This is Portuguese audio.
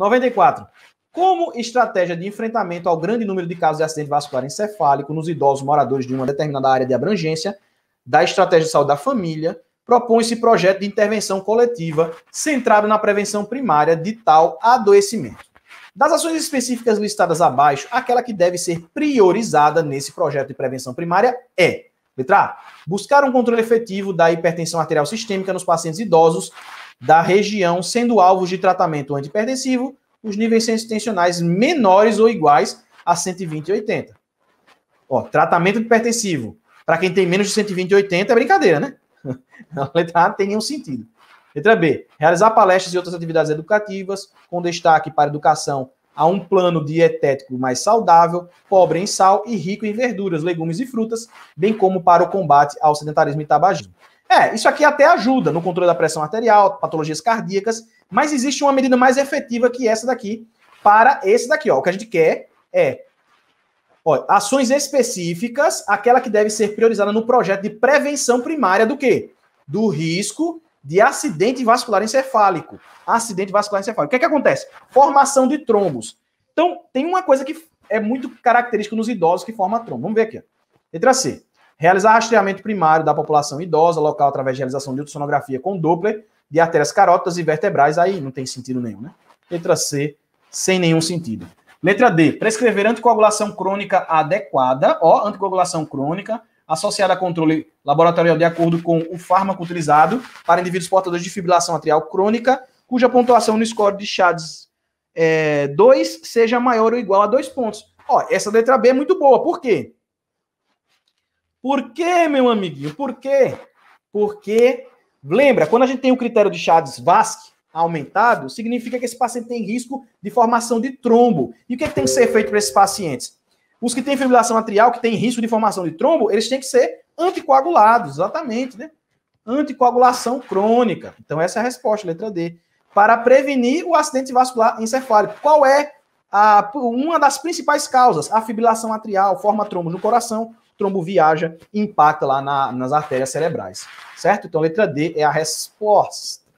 94. Como estratégia de enfrentamento ao grande número de casos de acidente vascular encefálico nos idosos moradores de uma determinada área de abrangência, da estratégia de saúde da família, propõe-se projeto de intervenção coletiva centrado na prevenção primária de tal adoecimento. Das ações específicas listadas abaixo, aquela que deve ser priorizada nesse projeto de prevenção primária é: letra A, buscar um controle efetivo da hipertensão arterial sistêmica nos pacientes idosos da região, sendo alvos de tratamento antipertensivo os níveis tensionais menores ou iguais a 120 e 80. Ó, tratamento antipertensivo para quem tem menos de 120 e 80 é brincadeira, né? A letra A não tem nenhum sentido. Letra B, realizar palestras e outras atividades educativas com destaque para educação a um plano dietético mais saudável, pobre em sal e rico em verduras, legumes e frutas, bem como para o combate ao sedentarismo e tabagismo. É, isso aqui até ajuda no controle da pressão arterial, patologias cardíacas, mas existe uma medida mais efetiva que essa daqui para esse daqui, ó. O que a gente quer é ó, ações específicas, aquela que deve ser priorizada no projeto de prevenção primária do quê? Do risco de acidente vascular encefálico. Acidente vascular encefálico. O que é que acontece? Formação de trombos. Então, tem uma coisa que é muito característica nos idosos que forma trombo. Vamos ver aqui. Letra C. Realizar rastreamento primário da população idosa local através de realização de ultrassonografia com Doppler de artérias carótidas e vertebrais, aí não tem sentido nenhum, né? Letra C, sem nenhum sentido. Letra D, prescrever anticoagulação crônica adequada, ó, anticoagulação crônica, associada a controle laboratorial de acordo com o fármaco utilizado para indivíduos portadores de fibrilação atrial crônica, cuja pontuação no score de Chads 2 eh, é, seja maior ou igual a dois pontos. Ó, essa letra B é muito boa, por quê? Por quê, meu amiguinho? Por quê? Porque, lembra, quando a gente tem o critério de chades vasque aumentado, significa que esse paciente tem risco de formação de trombo. E o que, é que tem que ser feito para esses pacientes? Os que têm fibrilação atrial, que têm risco de formação de trombo, eles têm que ser anticoagulados, exatamente, né? Anticoagulação crônica. Então, essa é a resposta, letra D. Para prevenir o acidente vascular encefálico. Qual é a, uma das principais causas? A fibrilação atrial forma trombos no coração, trombo viaja e impacta lá na, nas artérias cerebrais, certo? Então, a letra D é a resposta.